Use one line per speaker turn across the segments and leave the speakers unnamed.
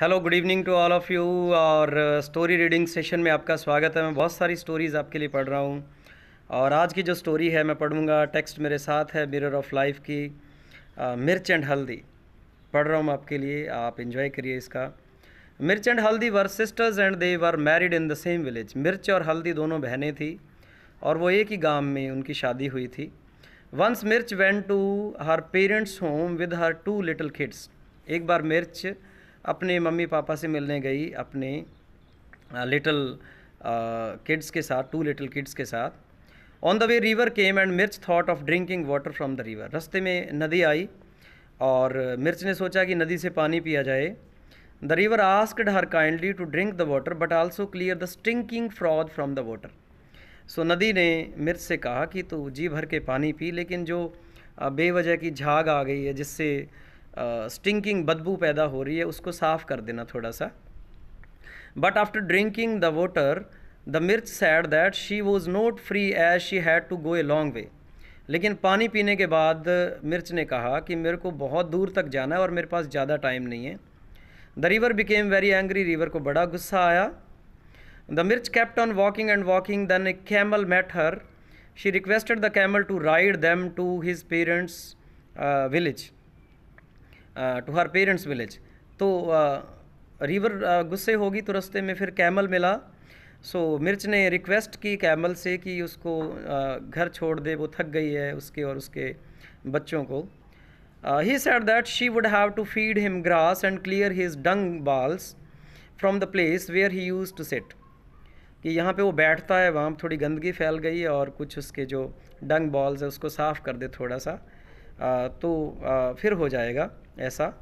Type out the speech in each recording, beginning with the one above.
Hello good evening to all of you और story reading session में आपका स्वागत है मैं बहुत सारी स्टोरीज़ आपके लिए पढ़ रहा हूँ और आज की जो स्टोरी है मैं पढ़ूँगा टेक्स्ट मेरे साथ है मिरर ऑफ लाइफ की आ, मिर्च एंड हल्दी पढ़ रहा हूँ आपके लिए आप इन्जॉय करिए इसका Mirch and Haldi were sisters and they were married in the same village Mirch और हल्दी दोनों बहनें थी और वो एक ही गाँव में उनकी शादी हुई थी once Mirch went to her parents home with her two little kids एक बार मिर्च अपने मम्मी पापा से मिलने गई अपने लिटल किड्स के साथ टू लिटिल किड्स के साथ on the way river came and Mirch thought of drinking water from the river रस्ते में नदी आई और मिर्च ने सोचा कि नदी से पानी पिया जाए the river asked her kindly to drink the water but also clear the stinking froth from the water so नदी ने मिर्च से कहा कि तू जी भर के पानी पी लेकिन जो बेवजह की झाग आ गई है जिससे स्टिंकिंग बदबू पैदा हो रही है उसको साफ़ कर देना थोड़ा सा but after drinking the water the Mirch said that she was not free as she had to go a long way लेकिन पानी पीने के बाद मिर्च ने कहा कि मेरे को बहुत दूर तक जाना है और मेरे पास ज़्यादा टाइम नहीं है the river became very angry river को बड़ा गुस्सा आया the Mirch kept on walking and walking then a camel met her she requested the camel to ride them to his parents village to her parents village तो river गुस्से होगी तो रस्ते में फिर कैमल मिला सो so, मिर्च ने रिक्वेस्ट की कैमल से कि उसको घर छोड़ दे वो थक गई है उसके और उसके बच्चों को he said that she would have to feed him grass and clear his dung balls from the place where he used to sit कि यहाँ पे वो बैठता है वहाँ थोड़ी गंदगी फैल गई और कुछ उसके जो डंग बॉल्स है उसको साफ़ कर दे थोड़ा सा आ, तो आ, फिर हो जाएगा ऐसा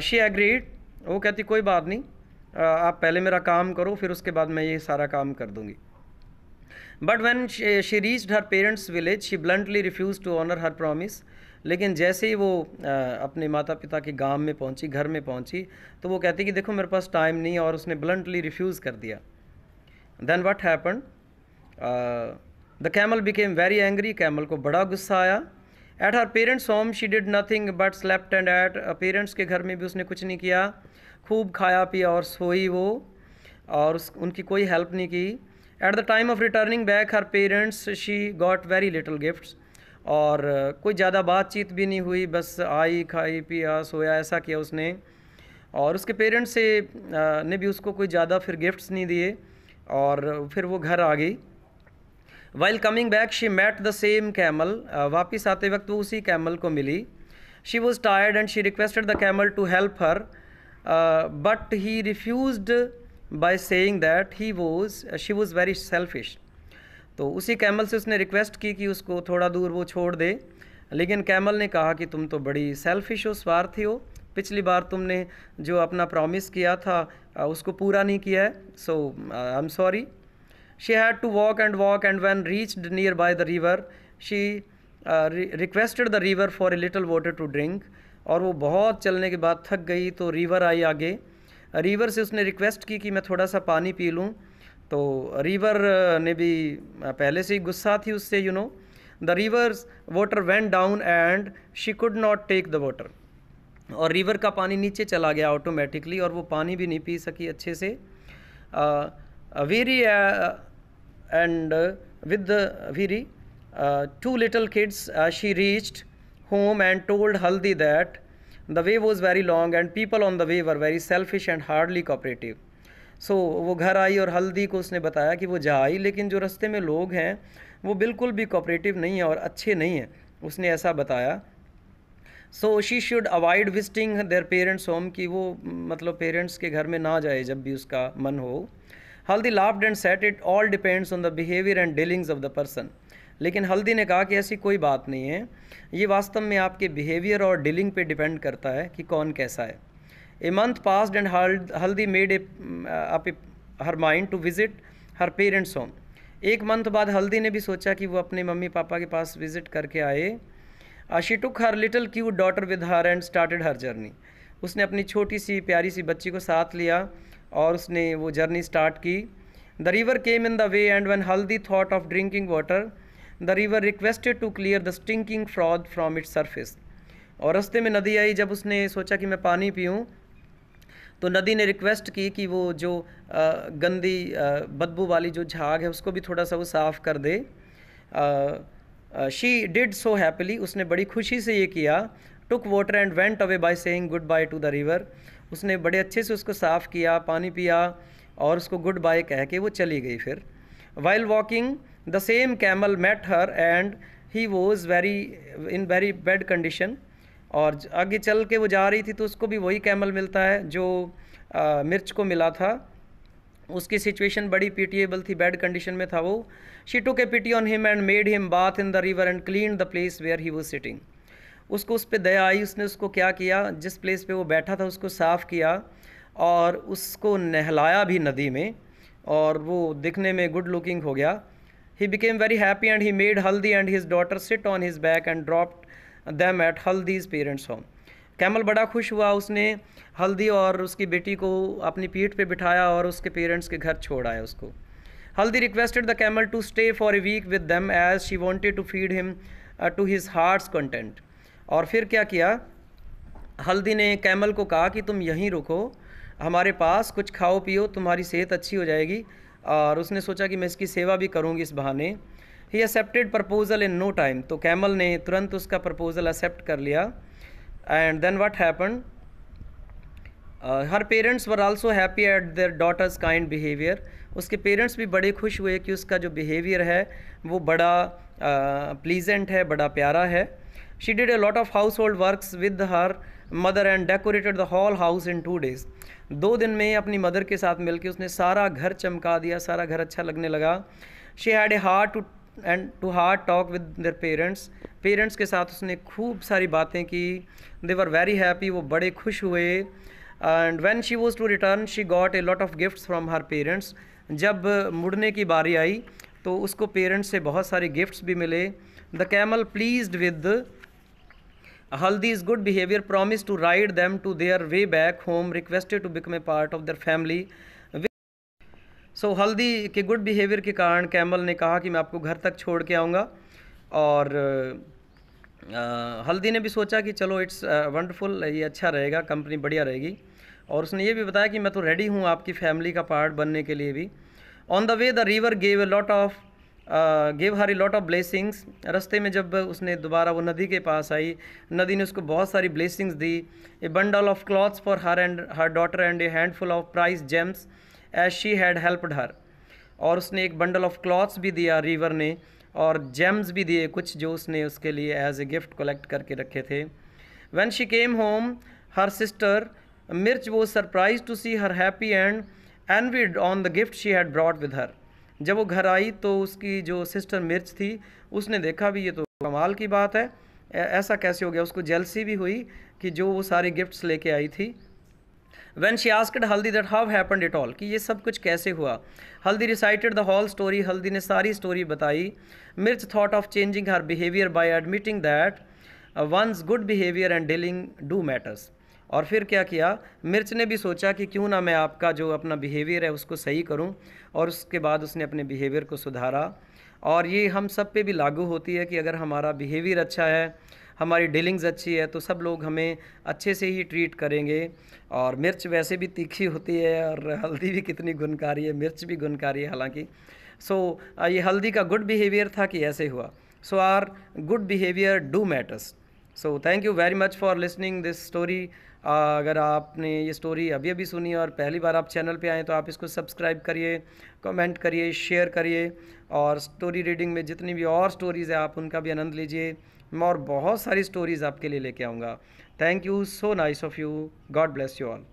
शी uh, एग्रीड वो कहती कोई बात नहीं uh, आप पहले मेरा काम करो फिर उसके बाद मैं ये सारा काम कर दूँगी but when she reached her parents village she bluntly refuse to honour her promise लेकिन जैसे ही वो uh, अपने माता पिता के गांव में पहुंची घर में पहुंची तो वो कहती कि देखो मेरे पास टाइम नहीं है और उसने ब्लंटली रिफ्यूज़ कर दिया then what happen the camel became very angry camel को बड़ा गुस्सा आया at her parents home she did nothing but slept and ate parents के घर में भी उसने कुछ नहीं किया खूब खाया पिया और सोई वो और उस उनकी कोई हेल्प नहीं की at the time of returning back her parents she got very little gifts और कोई ज़्यादा बातचीत भी नहीं हुई बस आई खाई पिया सोया ऐसा किया उसने और उसके पेरेंट्स से ने भी उसको कोई ज़्यादा फिर गिफ्ट्स नहीं दिए और फिर वो घर आ गई while coming back she met the same camel वापस आते वक्त वो उसी कैमल को मिली she was tired and she requested the camel to help her but he refuse by saying that he was she was very selfish तो उसी camel से उसने रिक्वेस्ट की कि उसको थोड़ा दूर वो छोड़ दे लेकिन कैमल ने कहा कि तुम तो बड़ी सेल्फिश हो स्वार्थी हो पिछली बार तुमने जो अपना प्रॉमिस किया था uh, उसको पूरा नहीं किया है so I am sorry She had to walk and walk, and when reached near the river, she uh, re requested the river for a little water to drink. और वो बहुत चलने के बाद थक गई तो रिवर आई आगे रिवर से उसने रिक्वेस्ट की कि मैं थोड़ा सा पानी पी लूँ तो रिवर uh, ने भी uh, पहले से ही गुस्सा थी उससे you know the river water went down and she could not take the water और रिवर का पानी नीचे चला गया ऑटोमेटिकली और वो पानी भी नहीं पी सकी अच्छे से very uh, and uh, with the very uh, two little kids, uh, she reached home and told Haldi that the way was very long and people on the way were very selfish and hardly cooperative. so, वो घर आई और हल्दी को उसने बताया कि वो जा आई लेकिन जो रास्ते में लोग हैं वो बिल्कुल भी कोऑपरेटिव नहीं है और अच्छे नहीं हैं उसने ऐसा बताया so she should avoid visiting their parents home कि वो मतलब पेरेंट्स के घर में ना जाए जब भी उसका मन हो Haldi laughed and said it all depends on the behaviour and dealings of the person लेकिन हल्दी ने कहा कि ऐसी कोई बात नहीं है ये वास्तव में आपके बिहेवियर और डीलिंग पे डिपेंड करता है कि कौन कैसा है a month passed and Haldi made a her mind to visit her parents home एक मंथ बाद हल्दी ने भी सोचा कि वो अपने मम्मी पापा के पास विजिट करके आए she took her little cute daughter with her and started her journey उसने अपनी छोटी सी प्यारी सी बच्ची को साथ लिया और उसने वो जर्नी स्टार्ट की the river came in the way and when Haldi thought of drinking water the river requested to clear the stinking froth from its surface और रस्ते में नदी आई जब उसने सोचा कि मैं पानी पीऊँ तो नदी ने रिक्वेस्ट की कि वो जो गंदी बदबू वाली जो झाग है उसको भी थोड़ा सा वो साफ़ कर दे शी डिड सो हैप्पली उसने बड़ी खुशी से ये किया took water and went away by saying goodbye to the river उसने बड़े अच्छे से उसको साफ़ किया पानी पिया और उसको गुड बाय कह के वो चली गई फिर while walking the same camel met her and he was very in very bad condition और आगे चल के वो जा रही थी तो उसको भी वही कैमल मिलता है जो आ, मिर्च को मिला था उसकी सिचुएशन बड़ी पीटिएबल थी बैड कंडीशन में था वो she took pity on him and made him bath in the river and clean the place where he was sitting उसको उस पर दया आई उसने उसको क्या किया जिस प्लेस पे वो बैठा था उसको साफ़ किया और उसको नहलाया भी नदी में और वो दिखने में गुड लुकिंग हो गया he became very happy and he made Haldi and his daughter sit on his back and dropped them at Haldi's parents home camel बड़ा खुश हुआ उसने हल्दी और उसकी बेटी को अपनी पीठ पे बिठाया और उसके पेरेंट्स के घर छोड़ आया उसको Haldi requested the camel to stay for a week with them as she wanted to feed him to his heart's content और फिर क्या किया हल्दी ने कैमल को कहा कि तुम यहीं रुको हमारे पास कुछ खाओ पियो तुम्हारी सेहत अच्छी हो जाएगी और उसने सोचा कि मैं इसकी सेवा भी करूँगी इस बहाने he accepted proposal in no time तो कैमल ने तुरंत उसका प्रपोज़ल एक्सेप्ट कर लिया and then what happen her parents were also happy at their daughter's kind behaviour उसके पेरेंट्स भी बड़े खुश हुए कि उसका जो बिहेवियर है वो बड़ा प्लीजेंट uh, है बड़ा प्यारा है She did a lot of household works with her mother and decorated the whole house in two days दो दिन में अपनी मदर के साथ मिलकर उसने सारा घर चमका दिया सारा घर अच्छा लगने लगा she had a heart to and to heart talk with their parents parents के साथ उसने खूब सारी बातें की दे वर वेरी हैप्पी वो बड़े खुश हुए and when she was to return she got a lot of gifts from her parents जब मुड़ने की बारी आई तो उसको पेरेंट्स से बहुत सारे गिफ्ट्स भी मिले the camel pleased with Haldi is good behaviour promised to ride them to their way back home requested to become a part of their family so Haldi के गुड बिहेवियर के कारण कैमल ने कहा कि मैं आपको घर तक छोड़ के आऊँगा और हल्दी ने भी सोचा कि चलो इट्स वंडरफुल ये अच्छा रहेगा कंपनी बढ़िया रहेगी और उसने ये भी बताया कि मैं तो रेडी हूँ आपकी फैमिली का पार्ट बनने के लिए भी on the way the river gave a lot of gave her lot of blessings रस्ते में जब उसने दोबारा वो नदी के पास आई नदी ने उसको बहुत सारी ब्लेसिंग्स दी a bundle of clothes for her and her daughter and a handful of price gems as she had helped her और उसने एक बंडल ऑफ क्लॉथ्स भी दिया रिवर ने और जेम्स भी दिए कुछ जो उसने उसके लिए एज ए गिफ्ट कलेक्ट करके रखे थे when she came home her sister Mirch वो surprise to see her happy and envied on the gift she had brought with her जब वो घर आई तो उसकी जो सिस्टर मिर्च थी उसने देखा भी ये तो कमाल की बात है ऐसा कैसे हो गया उसको जेलसी भी हुई कि जो वो सारे गिफ्ट्स लेके आई थी when she asked Haldi that how happen it all कि ये सब कुछ कैसे हुआ हल्दी रिसाइटेड द हॉल स्टोरी हल्दी ने सारी स्टोरी बताई मिर्च thought of changing her behaviour by admitting that once good behaviour and dealing do matters और फिर क्या किया मिर्च ने भी सोचा कि क्यों ना मैं आपका जो अपना बिहेवियर है उसको सही करूं और उसके बाद उसने अपने बिहेवियर को सुधारा और ये हम सब पे भी लागू होती है कि अगर हमारा बिहेवियर अच्छा है हमारी डीलिंग्स अच्छी है तो सब लोग हमें अच्छे से ही ट्रीट करेंगे और मिर्च वैसे भी तीखी होती है और हल्दी भी कितनी गुणकारी है मिर्च भी गुणकारी है हालांकि सो so, ये हल्दी का गुड बिहेवियर था कि ऐसे हुआ so are good behaviour do matters so thank you very much for listening this story अगर आपने ये स्टोरी अभी अभी सुनी और पहली बार आप चैनल पे आएँ तो आप इसको सब्सक्राइब करिए कमेंट करिए शेयर करिए और स्टोरी रीडिंग में जितनी भी और स्टोरीज़ हैं आप उनका भी आनंद लीजिए मैं और बहुत सारी स्टोरीज़ आपके लिए लेके आऊँगा thank you so nice of you God bless you all